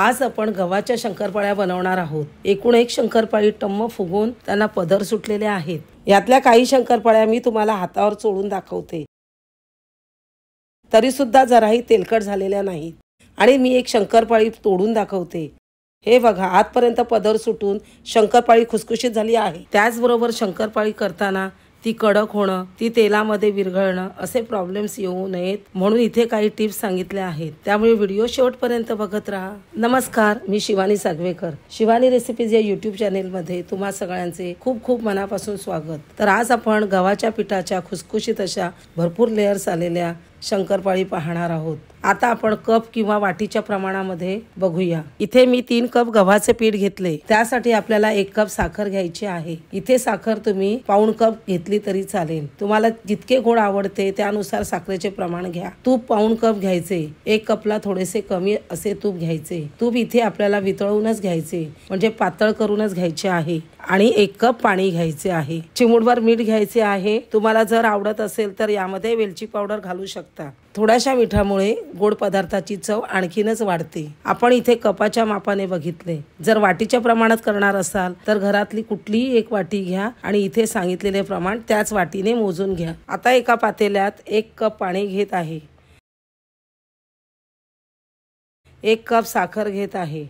आज आपण गव्हाच्या शंकरपाळ्या बनवणार आहोत एकूण एक शंकरपाळी टम्म फुगून त्यांना पदर सुटलेले आहेत यातल्या काही शंकरपाळ्या मी तुम्हाला हातावर चोळून दाखवते तरी सुद्धा जराही तेलकट झालेल्या नाहीत आणि मी एक शंकरपाळी तोडून दाखवते हे बघा आजपर्यंत पदर सुटून शंकरपाळी खुसखुशीत झाली आहे त्याचबरोबर शंकरपाळी करताना ती कडक होणं ती तेलामध्ये विरघळणं असे प्रॉब्लेम्स येऊ नयेत म्हणून इथे काही टिप्स सांगितल्या आहेत त्यामुळे व्हिडिओ शेवटपर्यंत बघत राहा नमस्कार मी शिवानी सागवेकर शिवानी रेसिपीज या युट्यूब मध्ये तुम्हा सगळ्यांचे खूप खूप मनापासून स्वागत तर आज आपण गव्हाच्या पिठाच्या खुसखुशीत अशा भरपूर लेअर्स आलेल्या शंकरपाळी पाहणार आहोत आता आपण कप किंवा वाटीच्या प्रमाणामध्ये बघूया इथे मी तीन कप गव्हाचे पीठ घेतले त्यासाठी आपल्याला एक कप साखर घ्यायची आहे इथे साखर तुम्ही पाऊण कप घेतली तरी चालेल तुम्हाला जितके गोड आवडते त्यानुसार साखरेचे प्रमाण घ्या तूप पाऊण कप घ्यायचे एक कपला थोडेसे कमी असे तूप घ्यायचे तूप इथे आपल्याला वितळूनच घ्यायचे म्हणजे पातळ करूनच घ्यायचे आहे आणि एक कप पाणी घ्यायचे आहे चिमुडभर मीठ घ्यायचे आहे तुम्हाला जर आवडत असेल तर यामध्ये वेलची पावडर घालू शकता शकता थोड्याशा मिठामुळे गोड पदार्थाची चव आणखीनच वाढते आपण इथे कपाच्या मापाने बघितले जर वाटीच्या प्रमाणात करणार असाल तर घरातली कुठलीही एक वाटी घ्या आणि इथे सांगितलेले प्रमाण त्याच वाटीने मोजून घ्या आता एका पातेल्यात एक कप पाणी घेत आहे एक कप साखर घेत आहे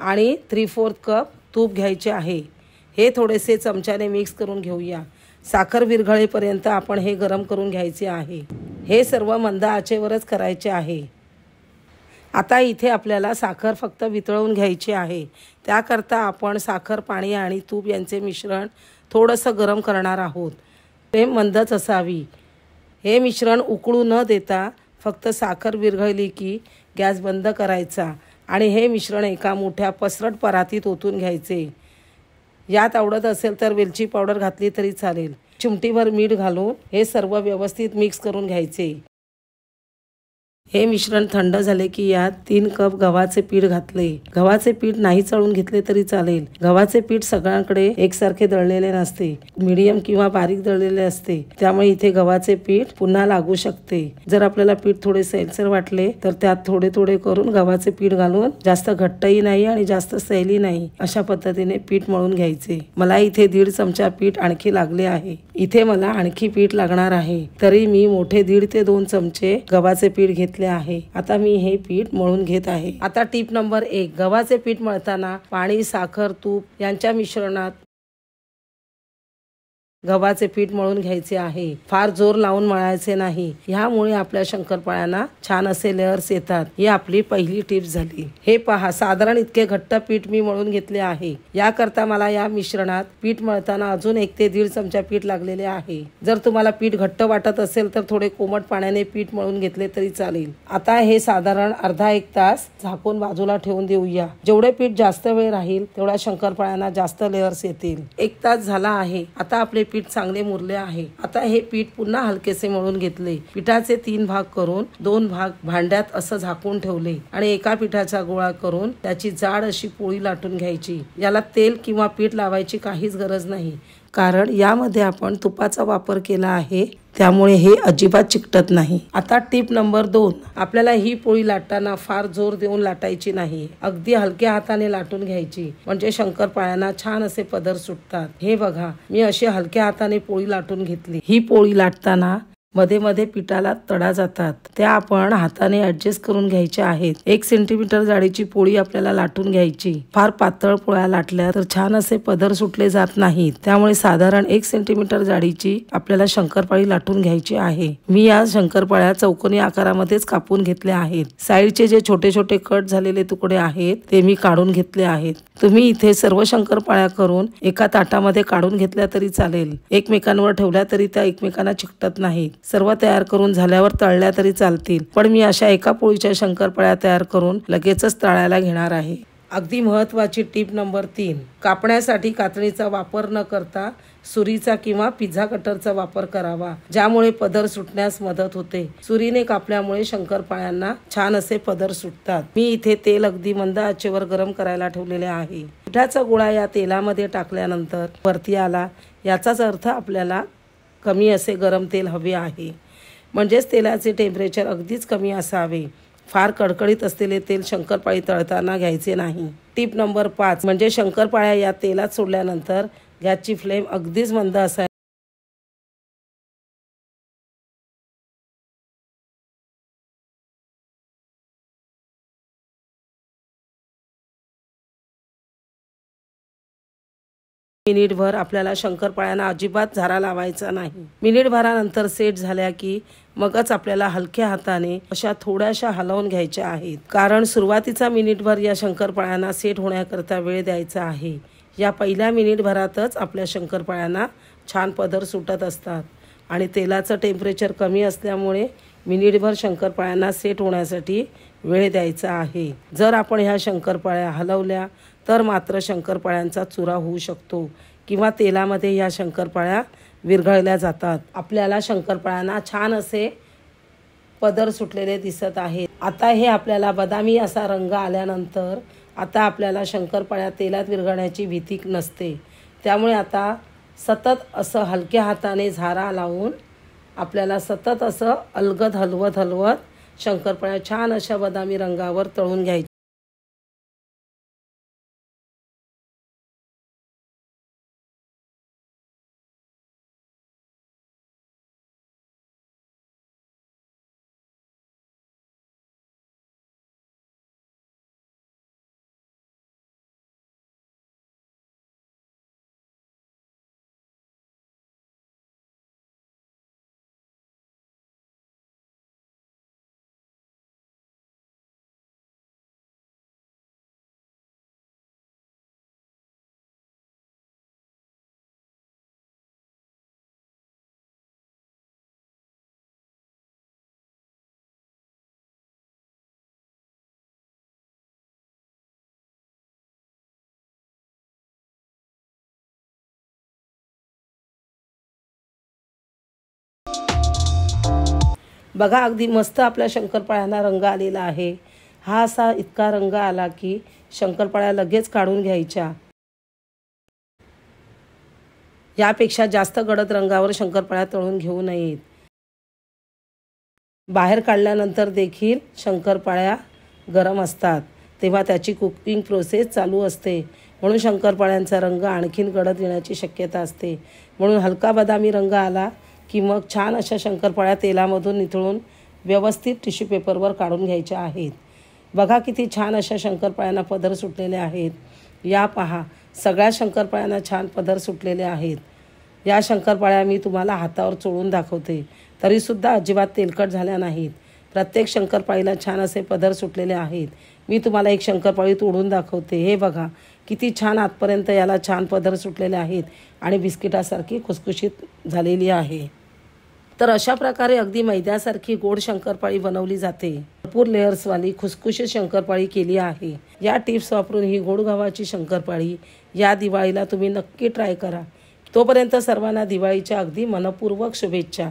आणि थ्री फोर्थ कप तूप घ्यायचे आहे हे थोडेसे चमच्याने मिक्स करून घेऊया साखर विरघळेपर्यंत आपण हे गरम करून घ्यायचे आहे हे सर्व मंद आचेवरच करायचे आहे आता इथे आपल्याला साखर फक्त वितळवून घ्यायची आहे त्याकरता आपण साखर पाणी आणि तूप यांचे मिश्रण थोडंसं गरम करणार आहोत ते मंदच असावी हे मिश्रण उकळू न देता फक्त साखर विरघळली की गॅस बंद करायचा आणि हे मिश्रण एका मोठ्या पसरट परातीत ओतून घ्यायचे यात आवडत असेल तर वेलची पावडर घातली तरी चालेल चिमटीवर मीठ घालून हे सर्व व्यवस्थित मिक्स करून घ्यायचे हे मिश्रण थंड झाले की यात तीन कप गव्हाचे पीठ घातले गव्हाचे पीठ नाही चळून घेतले तरी चालेल गव्हाचे पीठ सगळ्यांकडे एकसारखे दळलेले नसते मिडियम किंवा बारीक दळलेले असते त्यामुळे इथे गव्हाचे पीठ पुन्हा लागू शकते जर आपल्याला पीठ थोडे सैलसर वाटले तर त्यात थोडे थोडे करून गव्हाचे पीठ घालून जास्त घट्टही नाही आणि जास्त सैली नाही अशा पद्धतीने पीठ मळून घ्यायचे मला इथे दीड चमचा पीठ आणखी लागले आहे इथे मला आणखी पीठ लागणार आहे तरी मी मोठे दीड ते दोन चमचे गव्हाचे पीठ घेत घेतले आहे आता मी हे पीठ मळून घेत आहे आता टीप नंबर एक गव्हाचे पीठ मळताना पाणी साखर तूप यांच्या मिश्रणात गव्हाचे पीठ मळून घ्यायचे आहे फार जोर लावून मळायचे नाही ह्यामुळे आपल्या शंकरपाळ्यांना छान असे लेअर्स येतात ही आपली पहिली टिप्स झाली हे पहा साधारण इतके घट्ट पीठ मी मळून घेतले आहे याकरता मला या मिश्रणात पीठ मळताना अजून एक ते दीड चमचा पीठ लागलेले आहे जर तुम्हाला पीठ घट्ट वाटत असेल तर थोडे कोमट पाण्याने पीठ मळून घेतले तरी चालेल आता हे साधारण अर्धा एक तास झाकून बाजूला ठेवून देऊया जेवढे पीठ जास्त वेळ राहील तेवढ्या शंकरपाळ्यांना जास्त लेअर्स येतील एक तास झाला आहे आता आपले पीठ चांगले मुरले आहे आता हे पीठ पुन्हा हलकेसे मळून घेतले पिठाचे तीन भाग करून दोन भाग भांड्यात असं झाकून ठेवले आणि एका पिठाचा गोळा करून त्याची जाड अशी पोळी लाटून घ्यायची याला तेल किंवा पीठ लावायची काहीच गरज नाही कारण यामध्ये आपण तुपाचा वापर केला आहे त्यामुळे हे अजिबात चिकटत नाही आता टिप नंबर दोन आपल्याला ही पोळी लाटताना फार जोर देऊन लाटायची नाही अगदी हलक्या हाताने लाटून घ्यायची म्हणजे शंकरपाळ्यांना छान असे पदर सुटतात हे बघा मी अशी हलक्या हाताने पोळी लाटून घेतली ही पोळी लाटताना मध्ये मध्ये पिठाला तडा जातात त्या आपण हाताने ऍडजस्ट करून घ्यायच्या आहेत एक सेंटीमीटर जाडीची पोळी आपल्याला लाटून घ्यायची फार पातळ पोळ्या लाटल्या तर छान असे पदर सुटले जात नाहीत त्यामुळे साधारण एक सेंटीमीटर जाडीची आपल्याला शंकरपाळी लाटून घ्यायची आहे मी या शंकरपाळ्या चौकोनी आकारामध्येच कापून घेतल्या आहेत साईडचे जे छोटे छोटे कट झालेले तुकडे आहेत ते मी काढून घेतले आहेत तुम्ही इथे सर्व शंकरपाळ्या करून एका ताटामध्ये काढून घेतल्या तरी चालेल एकमेकांवर ठेवल्या तरी त्या एकमेकांना चिकटत नाहीत सर्व तयार करून झाल्यावर तळल्या तरी चालतील पण मी अशा एका पोळीच्या शंकरपाळ्या तयार करून लगेचच तळायला घेणार आहे अगदी महत्त्वाची टीप नंबर तीन कापण्यासाठी कातणीचा वापर न करता सुरीचा किंवा पिझ्झा कटरचा वापर करावा ज्यामुळे पदर सुटण्यास मदत होते सुरीने कापल्यामुळे शंकरपाळ्यांना छान असे पदर सुटतात मी इथे तेल अगदी मंद आचेवर गरम करायला ठेवलेले आहे पिठाचा गोळा या तेलामध्ये टाकल्यानंतर वरती आला याचाच अर्थ आपल्याला कमी असे गरम तेल हवे आहे म्हणजेच तेलाचे टेम्परेचर अगदीच कमी असावे फार कडकडीत असलेले तेल शंकरपाळी तळताना घ्यायचे नाही टिप नंबर पाच म्हणजे शंकरपाळ्या या तेलात सोडल्यानंतर गॅसची फ्लेम अगदीच मंद असा मिनिटभर आपल्याला शंकरपाळ्यांना अजिबात झारा लावायचा नाही मिनिटभरानंतर सेट झाल्या की मगच आपल्याला हलक्या हाताने अशा थोड्याशा हलवून घ्यायच्या आहेत कारण सुरुवातीचा मिनिटभर या शंकरपाळ्यांना सेट होण्याकरता वेळ द्यायचा आहे या पहिल्या मिनिटभरातच आपल्या शंकरपाळ्यांना छान पदर सुटत असतात आणि तेलाचं टेम्परेचर कमी असल्यामुळे मिनिटभर शंकरपाळ्यांना सेट होण्यासाठी वेळ द्यायचा आहे जर आपण ह्या शंकरपाळ्या हलवल्या तर मात्र शंकरपाळ्यांचा चुरा होऊ शकतो किंवा तेलामध्ये या शंकरपाळ्या विरघळल्या जातात आपल्याला शंकरपाळ्यांना छान असे पदर सुटलेले दिसत आहेत आता हे आपल्याला बदामी असा रंग आल्यानंतर आता आपल्याला शंकरपाळ्या तेलात विरघळण्याची भीती नसते त्यामुळे आता सतत असं हलक्या हाताने झारा लावून आपल्याला सतत असं अलगद हलवत हलवत शंकरपाळ्या छान अशा बदामी रंगावर तळून घ्यायची बघा अगदी मस्त आपल्या शंकरपाळ्यांना रंग आलेला आहे हा असा इतका रंग आला की शंकरपाळ्या लगेच काढून घ्यायच्या यापेक्षा जास्त गडद रंगावर शंकरपाळ्या तळून घेऊ नयेत बाहेर काढल्यानंतर देखील शंकरपाळ्या गरम असतात तेव्हा त्याची कुकिंग प्रोसेस चालू असते म्हणून शंकरपाळ्यांचा रंग आणखीन गडद येण्याची शक्यता असते म्हणून हलका बदामी रंग आला की मग छान अशा शंकरपाळ्या तेलामधून निथळून व्यवस्थित टिश्यू पेपरवर काढून घ्यायच्या आहेत बघा किती छान अशा शंकरपाळ्यांना पदर सुटलेले आहेत या पहा सगळ्या शंकरपाळ्यांना छान पदर सुटलेले आहेत या शंकरपाळ्या मी तुम्हाला हातावर चोळून दाखवते तरीसुद्धा अजिबात तेलकट झाल्या नाहीत प्रत्येक शंकरपाळीला छान असे पदर सुटलेले आहेत मी तुम्हाला एक शंकरपाळी तोडून दाखवते हे बघा किती छान आतपर्यंत याला छान पदर सुटलेले आहेत आणि बिस्किटासारखी खुसखुशीत झालेली आहे तर अशा प्रकारे अगदी मैद्यासारखी गोड शंकरपाळी बनवली जाते भरपूर लेअर्सवाली खुसखुशीत शंकरपाळी केली आहे या टिप्स वापरून ही गोड गव्हाची शंकरपाळी या दिवाळीला तुम्ही नक्की ट्राय करा तोपर्यंत सर्वांना दिवाळीच्या अगदी मनपूर्वक शुभेच्छा